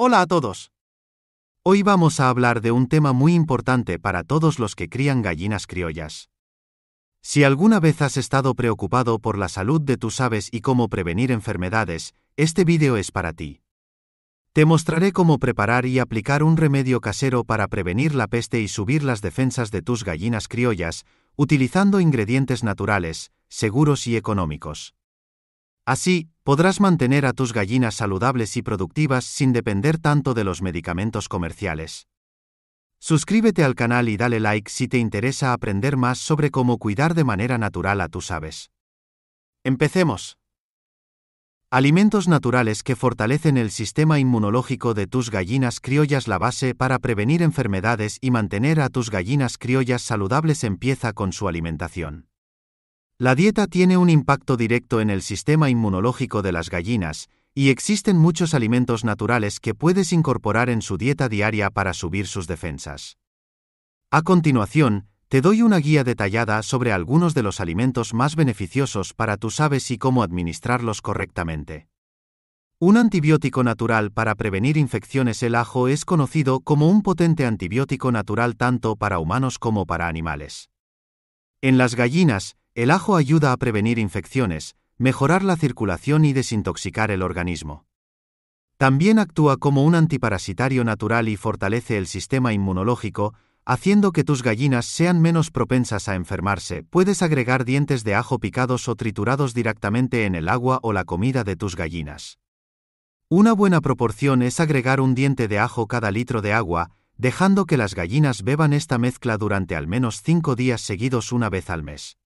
Hola a todos. Hoy vamos a hablar de un tema muy importante para todos los que crían gallinas criollas. Si alguna vez has estado preocupado por la salud de tus aves y cómo prevenir enfermedades, este vídeo es para ti. Te mostraré cómo preparar y aplicar un remedio casero para prevenir la peste y subir las defensas de tus gallinas criollas, utilizando ingredientes naturales, seguros y económicos. Así, podrás mantener a tus gallinas saludables y productivas sin depender tanto de los medicamentos comerciales. Suscríbete al canal y dale like si te interesa aprender más sobre cómo cuidar de manera natural a tus aves. Empecemos. Alimentos naturales que fortalecen el sistema inmunológico de tus gallinas criollas. La base para prevenir enfermedades y mantener a tus gallinas criollas saludables empieza con su alimentación. La dieta tiene un impacto directo en el sistema inmunológico de las gallinas, y existen muchos alimentos naturales que puedes incorporar en su dieta diaria para subir sus defensas. A continuación, te doy una guía detallada sobre algunos de los alimentos más beneficiosos para tus aves y cómo administrarlos correctamente. Un antibiótico natural para prevenir infecciones el ajo es conocido como un potente antibiótico natural tanto para humanos como para animales. En las gallinas, el ajo ayuda a prevenir infecciones, mejorar la circulación y desintoxicar el organismo. También actúa como un antiparasitario natural y fortalece el sistema inmunológico, haciendo que tus gallinas sean menos propensas a enfermarse. Puedes agregar dientes de ajo picados o triturados directamente en el agua o la comida de tus gallinas. Una buena proporción es agregar un diente de ajo cada litro de agua, dejando que las gallinas beban esta mezcla durante al menos cinco días seguidos una vez al mes.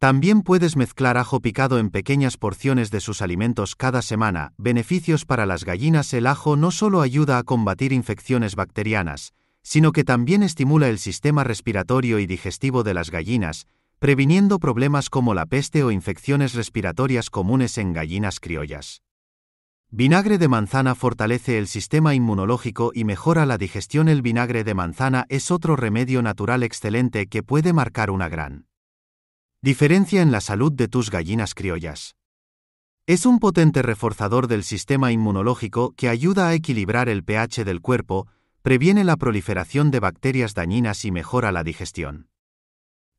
También puedes mezclar ajo picado en pequeñas porciones de sus alimentos cada semana. Beneficios para las gallinas El ajo no solo ayuda a combatir infecciones bacterianas, sino que también estimula el sistema respiratorio y digestivo de las gallinas, previniendo problemas como la peste o infecciones respiratorias comunes en gallinas criollas. Vinagre de manzana fortalece el sistema inmunológico y mejora la digestión. El vinagre de manzana es otro remedio natural excelente que puede marcar una gran Diferencia en la salud de tus gallinas criollas. Es un potente reforzador del sistema inmunológico que ayuda a equilibrar el pH del cuerpo, previene la proliferación de bacterias dañinas y mejora la digestión.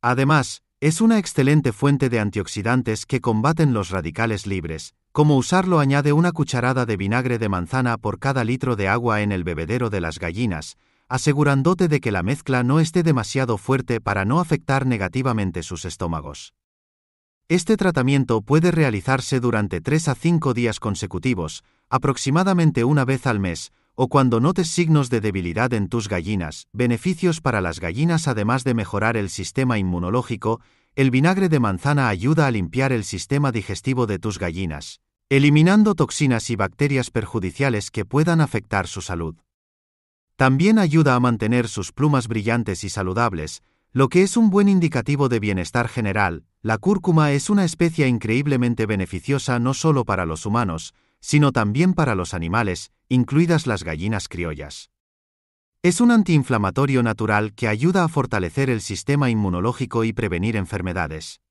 Además, es una excelente fuente de antioxidantes que combaten los radicales libres. Como usarlo añade una cucharada de vinagre de manzana por cada litro de agua en el bebedero de las gallinas, asegurándote de que la mezcla no esté demasiado fuerte para no afectar negativamente sus estómagos. Este tratamiento puede realizarse durante 3 a 5 días consecutivos, aproximadamente una vez al mes, o cuando notes signos de debilidad en tus gallinas. Beneficios para las gallinas además de mejorar el sistema inmunológico, el vinagre de manzana ayuda a limpiar el sistema digestivo de tus gallinas, eliminando toxinas y bacterias perjudiciales que puedan afectar su salud. También ayuda a mantener sus plumas brillantes y saludables, lo que es un buen indicativo de bienestar general. La cúrcuma es una especie increíblemente beneficiosa no solo para los humanos, sino también para los animales, incluidas las gallinas criollas. Es un antiinflamatorio natural que ayuda a fortalecer el sistema inmunológico y prevenir enfermedades.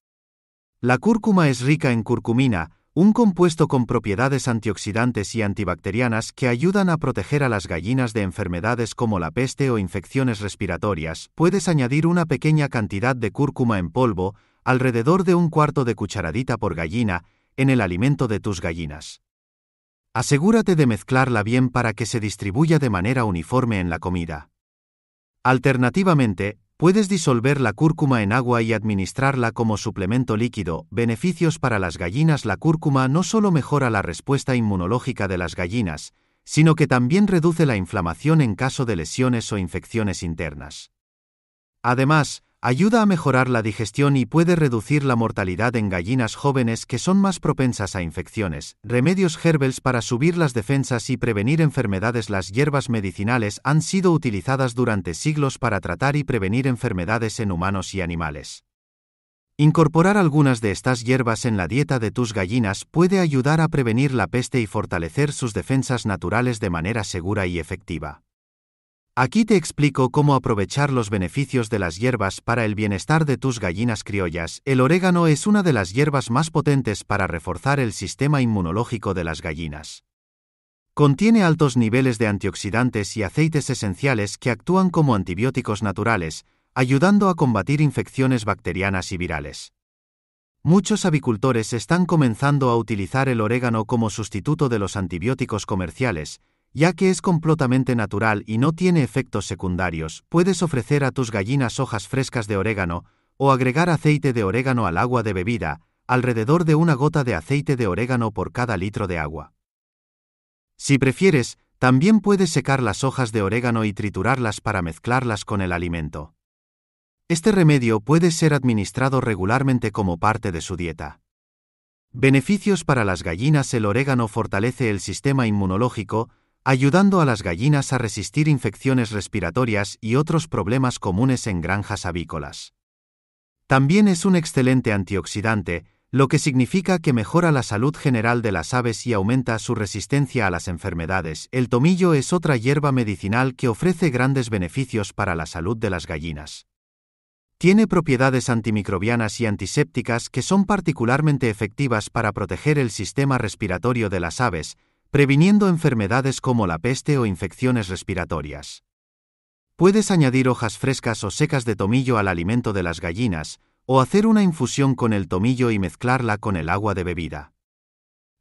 La cúrcuma es rica en curcumina, un compuesto con propiedades antioxidantes y antibacterianas que ayudan a proteger a las gallinas de enfermedades como la peste o infecciones respiratorias, puedes añadir una pequeña cantidad de cúrcuma en polvo, alrededor de un cuarto de cucharadita por gallina, en el alimento de tus gallinas. Asegúrate de mezclarla bien para que se distribuya de manera uniforme en la comida. Alternativamente, Puedes disolver la cúrcuma en agua y administrarla como suplemento líquido. Beneficios para las gallinas. La cúrcuma no solo mejora la respuesta inmunológica de las gallinas, sino que también reduce la inflamación en caso de lesiones o infecciones internas. Además, ayuda a mejorar la digestión y puede reducir la mortalidad en gallinas jóvenes que son más propensas a infecciones. Remedios herbels para subir las defensas y prevenir enfermedades. Las hierbas medicinales han sido utilizadas durante siglos para tratar y prevenir enfermedades en humanos y animales. Incorporar algunas de estas hierbas en la dieta de tus gallinas puede ayudar a prevenir la peste y fortalecer sus defensas naturales de manera segura y efectiva. Aquí te explico cómo aprovechar los beneficios de las hierbas para el bienestar de tus gallinas criollas. El orégano es una de las hierbas más potentes para reforzar el sistema inmunológico de las gallinas. Contiene altos niveles de antioxidantes y aceites esenciales que actúan como antibióticos naturales, ayudando a combatir infecciones bacterianas y virales. Muchos avicultores están comenzando a utilizar el orégano como sustituto de los antibióticos comerciales, ya que es completamente natural y no tiene efectos secundarios, puedes ofrecer a tus gallinas hojas frescas de orégano o agregar aceite de orégano al agua de bebida, alrededor de una gota de aceite de orégano por cada litro de agua. Si prefieres, también puedes secar las hojas de orégano y triturarlas para mezclarlas con el alimento. Este remedio puede ser administrado regularmente como parte de su dieta. Beneficios para las gallinas El orégano fortalece el sistema inmunológico, ayudando a las gallinas a resistir infecciones respiratorias y otros problemas comunes en granjas avícolas. También es un excelente antioxidante, lo que significa que mejora la salud general de las aves y aumenta su resistencia a las enfermedades. El tomillo es otra hierba medicinal que ofrece grandes beneficios para la salud de las gallinas. Tiene propiedades antimicrobianas y antisépticas que son particularmente efectivas para proteger el sistema respiratorio de las aves, previniendo enfermedades como la peste o infecciones respiratorias. Puedes añadir hojas frescas o secas de tomillo al alimento de las gallinas, o hacer una infusión con el tomillo y mezclarla con el agua de bebida.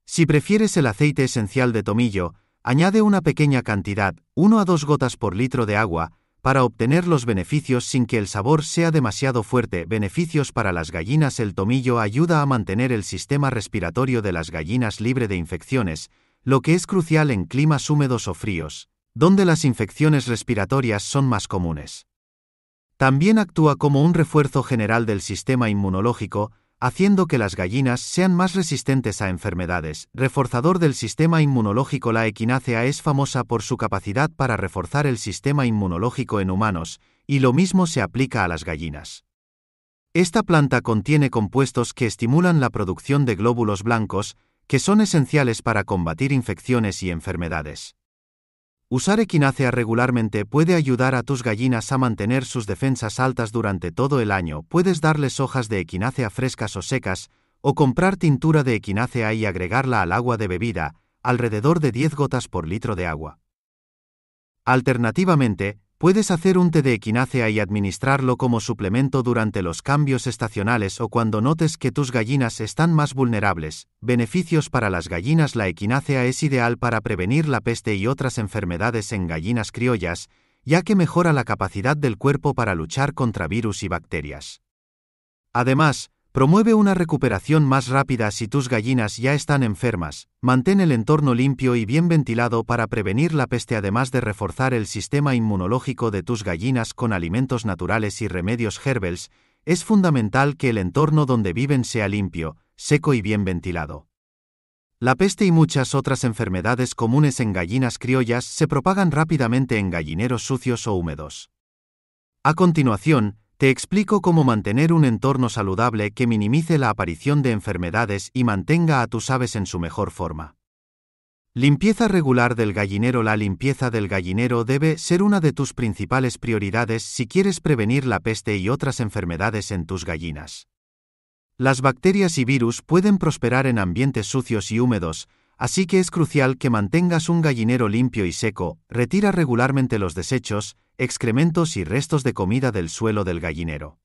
Si prefieres el aceite esencial de tomillo, añade una pequeña cantidad, 1 a 2 gotas por litro de agua, para obtener los beneficios sin que el sabor sea demasiado fuerte. Beneficios para las gallinas El tomillo ayuda a mantener el sistema respiratorio de las gallinas libre de infecciones, lo que es crucial en climas húmedos o fríos, donde las infecciones respiratorias son más comunes. También actúa como un refuerzo general del sistema inmunológico, haciendo que las gallinas sean más resistentes a enfermedades. Reforzador del sistema inmunológico La equinácea es famosa por su capacidad para reforzar el sistema inmunológico en humanos, y lo mismo se aplica a las gallinas. Esta planta contiene compuestos que estimulan la producción de glóbulos blancos, que son esenciales para combatir infecciones y enfermedades. Usar equinácea regularmente puede ayudar a tus gallinas a mantener sus defensas altas durante todo el año. Puedes darles hojas de equinácea frescas o secas, o comprar tintura de equinácea y agregarla al agua de bebida, alrededor de 10 gotas por litro de agua. Alternativamente, Puedes hacer un té de equinácea y administrarlo como suplemento durante los cambios estacionales o cuando notes que tus gallinas están más vulnerables. Beneficios para las gallinas La equinácea es ideal para prevenir la peste y otras enfermedades en gallinas criollas, ya que mejora la capacidad del cuerpo para luchar contra virus y bacterias. Además, Promueve una recuperación más rápida si tus gallinas ya están enfermas, mantén el entorno limpio y bien ventilado para prevenir la peste además de reforzar el sistema inmunológico de tus gallinas con alimentos naturales y remedios herbels, es fundamental que el entorno donde viven sea limpio, seco y bien ventilado. La peste y muchas otras enfermedades comunes en gallinas criollas se propagan rápidamente en gallineros sucios o húmedos. A continuación, te explico cómo mantener un entorno saludable que minimice la aparición de enfermedades y mantenga a tus aves en su mejor forma. Limpieza regular del gallinero La limpieza del gallinero debe ser una de tus principales prioridades si quieres prevenir la peste y otras enfermedades en tus gallinas. Las bacterias y virus pueden prosperar en ambientes sucios y húmedos, así que es crucial que mantengas un gallinero limpio y seco, retira regularmente los desechos, excrementos y restos de comida del suelo del gallinero.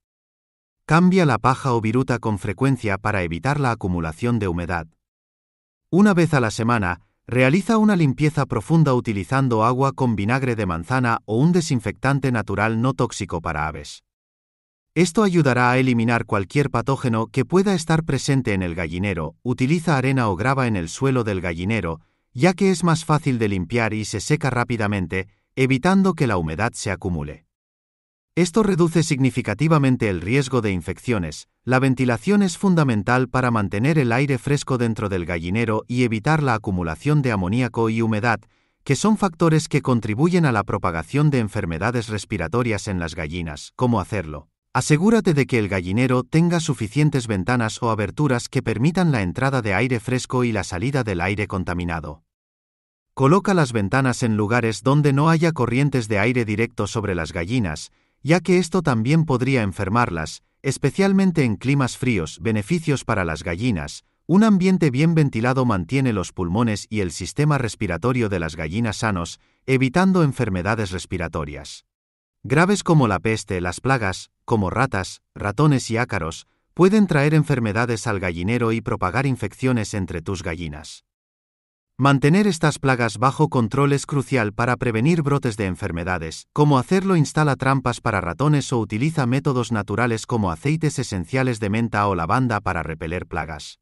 Cambia la paja o viruta con frecuencia para evitar la acumulación de humedad. Una vez a la semana, realiza una limpieza profunda utilizando agua con vinagre de manzana o un desinfectante natural no tóxico para aves. Esto ayudará a eliminar cualquier patógeno que pueda estar presente en el gallinero. Utiliza arena o grava en el suelo del gallinero, ya que es más fácil de limpiar y se seca rápidamente, evitando que la humedad se acumule. Esto reduce significativamente el riesgo de infecciones. La ventilación es fundamental para mantener el aire fresco dentro del gallinero y evitar la acumulación de amoníaco y humedad, que son factores que contribuyen a la propagación de enfermedades respiratorias en las gallinas. ¿Cómo hacerlo? Asegúrate de que el gallinero tenga suficientes ventanas o aberturas que permitan la entrada de aire fresco y la salida del aire contaminado. Coloca las ventanas en lugares donde no haya corrientes de aire directo sobre las gallinas, ya que esto también podría enfermarlas, especialmente en climas fríos. Beneficios para las gallinas. Un ambiente bien ventilado mantiene los pulmones y el sistema respiratorio de las gallinas sanos, evitando enfermedades respiratorias. Graves como la peste, las plagas, como ratas, ratones y ácaros, pueden traer enfermedades al gallinero y propagar infecciones entre tus gallinas. Mantener estas plagas bajo control es crucial para prevenir brotes de enfermedades. Como hacerlo instala trampas para ratones o utiliza métodos naturales como aceites esenciales de menta o lavanda para repeler plagas.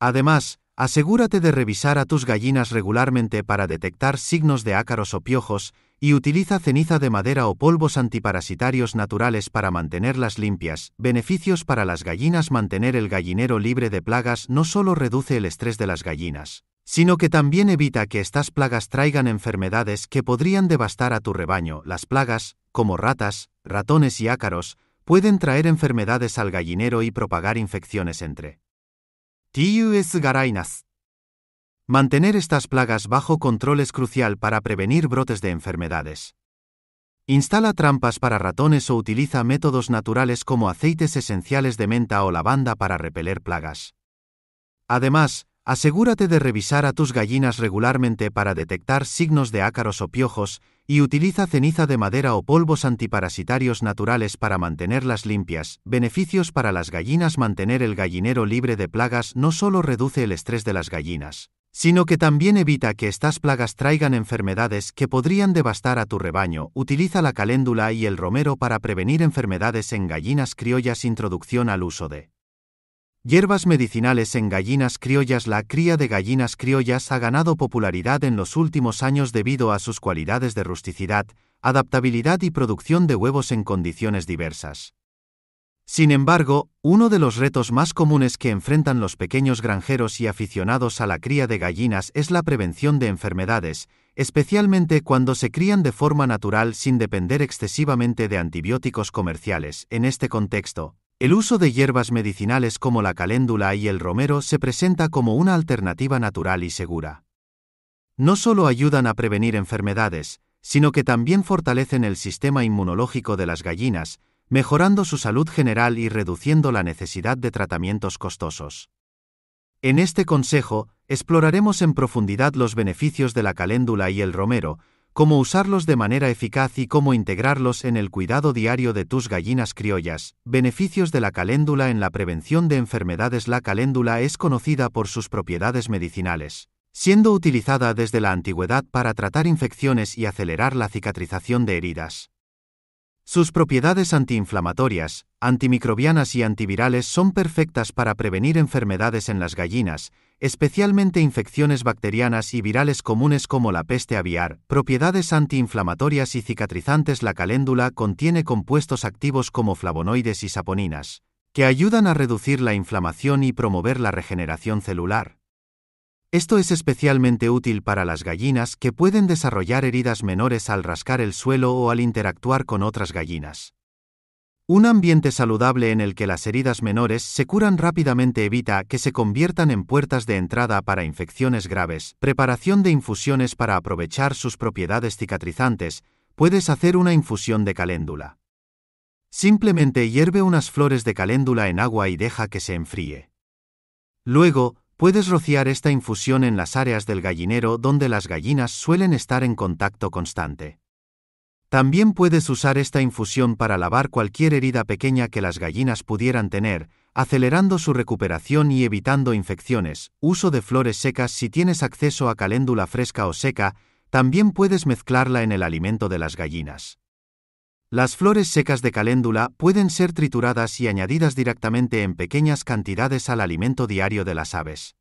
Además, asegúrate de revisar a tus gallinas regularmente para detectar signos de ácaros o piojos y utiliza ceniza de madera o polvos antiparasitarios naturales para mantenerlas limpias. Beneficios para las gallinas Mantener el gallinero libre de plagas no solo reduce el estrés de las gallinas, sino que también evita que estas plagas traigan enfermedades que podrían devastar a tu rebaño. Las plagas, como ratas, ratones y ácaros, pueden traer enfermedades al gallinero y propagar infecciones entre TUS garainas. Mantener estas plagas bajo control es crucial para prevenir brotes de enfermedades. Instala trampas para ratones o utiliza métodos naturales como aceites esenciales de menta o lavanda para repeler plagas. Además, Asegúrate de revisar a tus gallinas regularmente para detectar signos de ácaros o piojos y utiliza ceniza de madera o polvos antiparasitarios naturales para mantenerlas limpias. Beneficios para las gallinas Mantener el gallinero libre de plagas no solo reduce el estrés de las gallinas, sino que también evita que estas plagas traigan enfermedades que podrían devastar a tu rebaño. Utiliza la caléndula y el romero para prevenir enfermedades en gallinas criollas. Introducción al uso de Hierbas medicinales en gallinas criollas La cría de gallinas criollas ha ganado popularidad en los últimos años debido a sus cualidades de rusticidad, adaptabilidad y producción de huevos en condiciones diversas. Sin embargo, uno de los retos más comunes que enfrentan los pequeños granjeros y aficionados a la cría de gallinas es la prevención de enfermedades, especialmente cuando se crían de forma natural sin depender excesivamente de antibióticos comerciales. En este contexto, el uso de hierbas medicinales como la caléndula y el romero se presenta como una alternativa natural y segura. No solo ayudan a prevenir enfermedades, sino que también fortalecen el sistema inmunológico de las gallinas, mejorando su salud general y reduciendo la necesidad de tratamientos costosos. En este consejo, exploraremos en profundidad los beneficios de la caléndula y el romero, cómo usarlos de manera eficaz y cómo integrarlos en el cuidado diario de tus gallinas criollas. Beneficios de la caléndula en la prevención de enfermedades. La caléndula es conocida por sus propiedades medicinales, siendo utilizada desde la antigüedad para tratar infecciones y acelerar la cicatrización de heridas. Sus propiedades antiinflamatorias, antimicrobianas y antivirales son perfectas para prevenir enfermedades en las gallinas, especialmente infecciones bacterianas y virales comunes como la peste aviar, propiedades antiinflamatorias y cicatrizantes. La caléndula contiene compuestos activos como flavonoides y saponinas, que ayudan a reducir la inflamación y promover la regeneración celular. Esto es especialmente útil para las gallinas que pueden desarrollar heridas menores al rascar el suelo o al interactuar con otras gallinas. Un ambiente saludable en el que las heridas menores se curan rápidamente evita que se conviertan en puertas de entrada para infecciones graves. Preparación de infusiones para aprovechar sus propiedades cicatrizantes. Puedes hacer una infusión de caléndula. Simplemente hierve unas flores de caléndula en agua y deja que se enfríe. Luego, puedes rociar esta infusión en las áreas del gallinero donde las gallinas suelen estar en contacto constante. También puedes usar esta infusión para lavar cualquier herida pequeña que las gallinas pudieran tener, acelerando su recuperación y evitando infecciones. Uso de flores secas si tienes acceso a caléndula fresca o seca, también puedes mezclarla en el alimento de las gallinas. Las flores secas de caléndula pueden ser trituradas y añadidas directamente en pequeñas cantidades al alimento diario de las aves.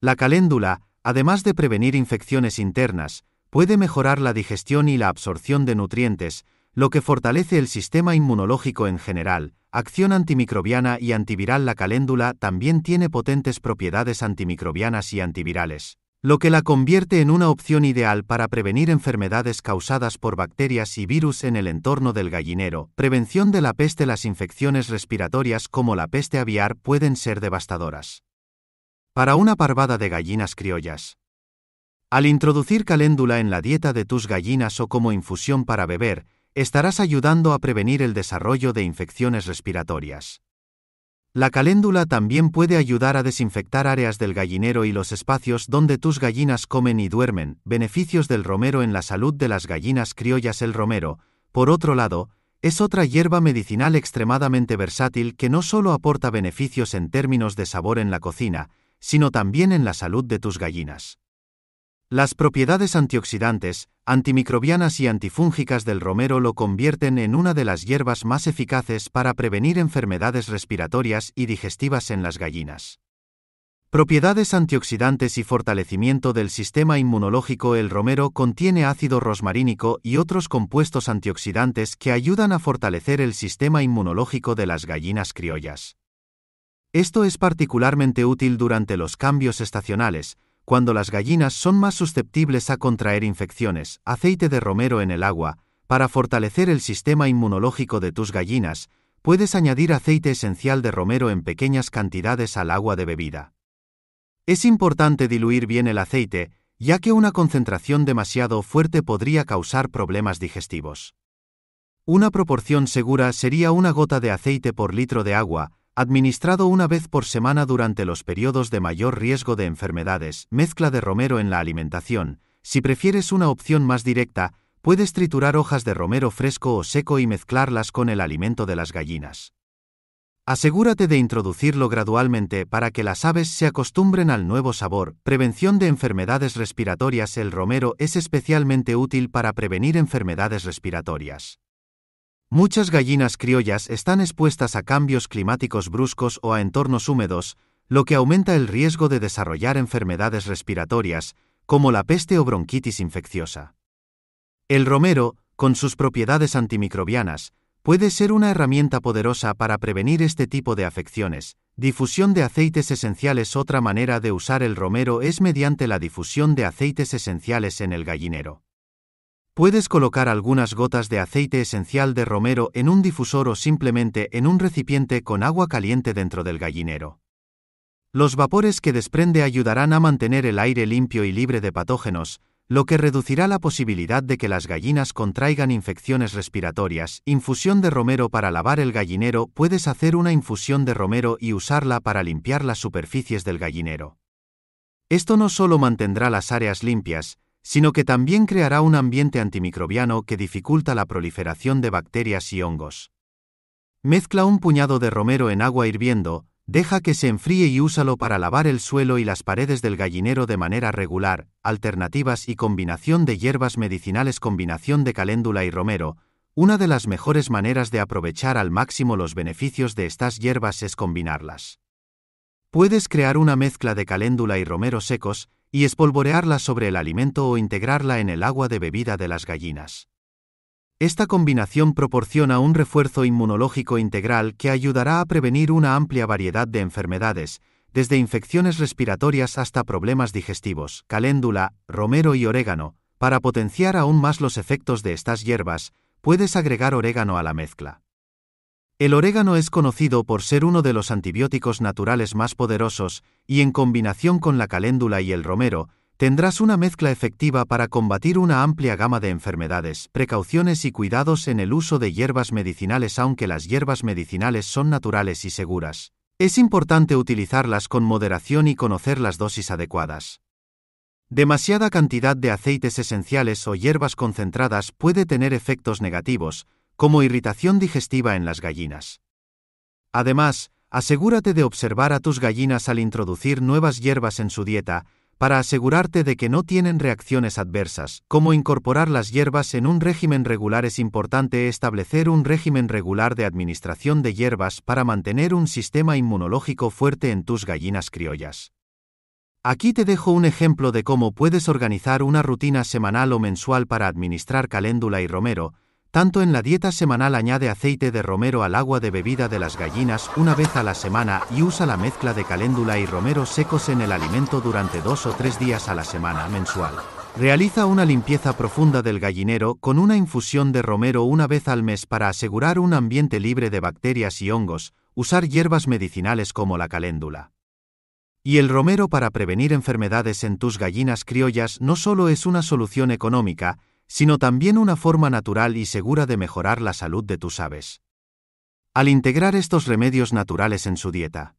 La caléndula, además de prevenir infecciones internas, puede mejorar la digestión y la absorción de nutrientes, lo que fortalece el sistema inmunológico en general. Acción antimicrobiana y antiviral La caléndula también tiene potentes propiedades antimicrobianas y antivirales, lo que la convierte en una opción ideal para prevenir enfermedades causadas por bacterias y virus en el entorno del gallinero. Prevención de la peste Las infecciones respiratorias como la peste aviar pueden ser devastadoras. Para una parvada de gallinas criollas, al introducir caléndula en la dieta de tus gallinas o como infusión para beber, estarás ayudando a prevenir el desarrollo de infecciones respiratorias. La caléndula también puede ayudar a desinfectar áreas del gallinero y los espacios donde tus gallinas comen y duermen. Beneficios del romero en la salud de las gallinas criollas El romero, por otro lado, es otra hierba medicinal extremadamente versátil que no solo aporta beneficios en términos de sabor en la cocina, sino también en la salud de tus gallinas. Las propiedades antioxidantes, antimicrobianas y antifúngicas del romero lo convierten en una de las hierbas más eficaces para prevenir enfermedades respiratorias y digestivas en las gallinas. Propiedades antioxidantes y fortalecimiento del sistema inmunológico El romero contiene ácido rosmarínico y otros compuestos antioxidantes que ayudan a fortalecer el sistema inmunológico de las gallinas criollas. Esto es particularmente útil durante los cambios estacionales, cuando las gallinas son más susceptibles a contraer infecciones, aceite de romero en el agua, para fortalecer el sistema inmunológico de tus gallinas, puedes añadir aceite esencial de romero en pequeñas cantidades al agua de bebida. Es importante diluir bien el aceite, ya que una concentración demasiado fuerte podría causar problemas digestivos. Una proporción segura sería una gota de aceite por litro de agua, administrado una vez por semana durante los periodos de mayor riesgo de enfermedades, mezcla de romero en la alimentación. Si prefieres una opción más directa, puedes triturar hojas de romero fresco o seco y mezclarlas con el alimento de las gallinas. Asegúrate de introducirlo gradualmente para que las aves se acostumbren al nuevo sabor. Prevención de enfermedades respiratorias. El romero es especialmente útil para prevenir enfermedades respiratorias. Muchas gallinas criollas están expuestas a cambios climáticos bruscos o a entornos húmedos, lo que aumenta el riesgo de desarrollar enfermedades respiratorias, como la peste o bronquitis infecciosa. El romero, con sus propiedades antimicrobianas, puede ser una herramienta poderosa para prevenir este tipo de afecciones. Difusión de aceites esenciales Otra manera de usar el romero es mediante la difusión de aceites esenciales en el gallinero. Puedes colocar algunas gotas de aceite esencial de romero en un difusor o simplemente en un recipiente con agua caliente dentro del gallinero. Los vapores que desprende ayudarán a mantener el aire limpio y libre de patógenos, lo que reducirá la posibilidad de que las gallinas contraigan infecciones respiratorias. Infusión de romero para lavar el gallinero. Puedes hacer una infusión de romero y usarla para limpiar las superficies del gallinero. Esto no solo mantendrá las áreas limpias, sino que también creará un ambiente antimicrobiano que dificulta la proliferación de bacterias y hongos. Mezcla un puñado de romero en agua hirviendo, deja que se enfríe y úsalo para lavar el suelo y las paredes del gallinero de manera regular, alternativas y combinación de hierbas medicinales combinación de caléndula y romero, una de las mejores maneras de aprovechar al máximo los beneficios de estas hierbas es combinarlas. Puedes crear una mezcla de caléndula y romero secos, y espolvorearla sobre el alimento o integrarla en el agua de bebida de las gallinas. Esta combinación proporciona un refuerzo inmunológico integral que ayudará a prevenir una amplia variedad de enfermedades, desde infecciones respiratorias hasta problemas digestivos, caléndula, romero y orégano. Para potenciar aún más los efectos de estas hierbas, puedes agregar orégano a la mezcla. El orégano es conocido por ser uno de los antibióticos naturales más poderosos, y en combinación con la caléndula y el romero, tendrás una mezcla efectiva para combatir una amplia gama de enfermedades, precauciones y cuidados en el uso de hierbas medicinales aunque las hierbas medicinales son naturales y seguras. Es importante utilizarlas con moderación y conocer las dosis adecuadas. Demasiada cantidad de aceites esenciales o hierbas concentradas puede tener efectos negativos, como irritación digestiva en las gallinas. Además, asegúrate de observar a tus gallinas al introducir nuevas hierbas en su dieta, para asegurarte de que no tienen reacciones adversas, como incorporar las hierbas en un régimen regular es importante establecer un régimen regular de administración de hierbas para mantener un sistema inmunológico fuerte en tus gallinas criollas. Aquí te dejo un ejemplo de cómo puedes organizar una rutina semanal o mensual para administrar caléndula y romero, tanto en la dieta semanal añade aceite de romero al agua de bebida de las gallinas una vez a la semana y usa la mezcla de caléndula y romero secos en el alimento durante dos o tres días a la semana mensual. Realiza una limpieza profunda del gallinero con una infusión de romero una vez al mes para asegurar un ambiente libre de bacterias y hongos, usar hierbas medicinales como la caléndula. Y el romero para prevenir enfermedades en tus gallinas criollas no solo es una solución económica, sino también una forma natural y segura de mejorar la salud de tus aves. Al integrar estos remedios naturales en su dieta,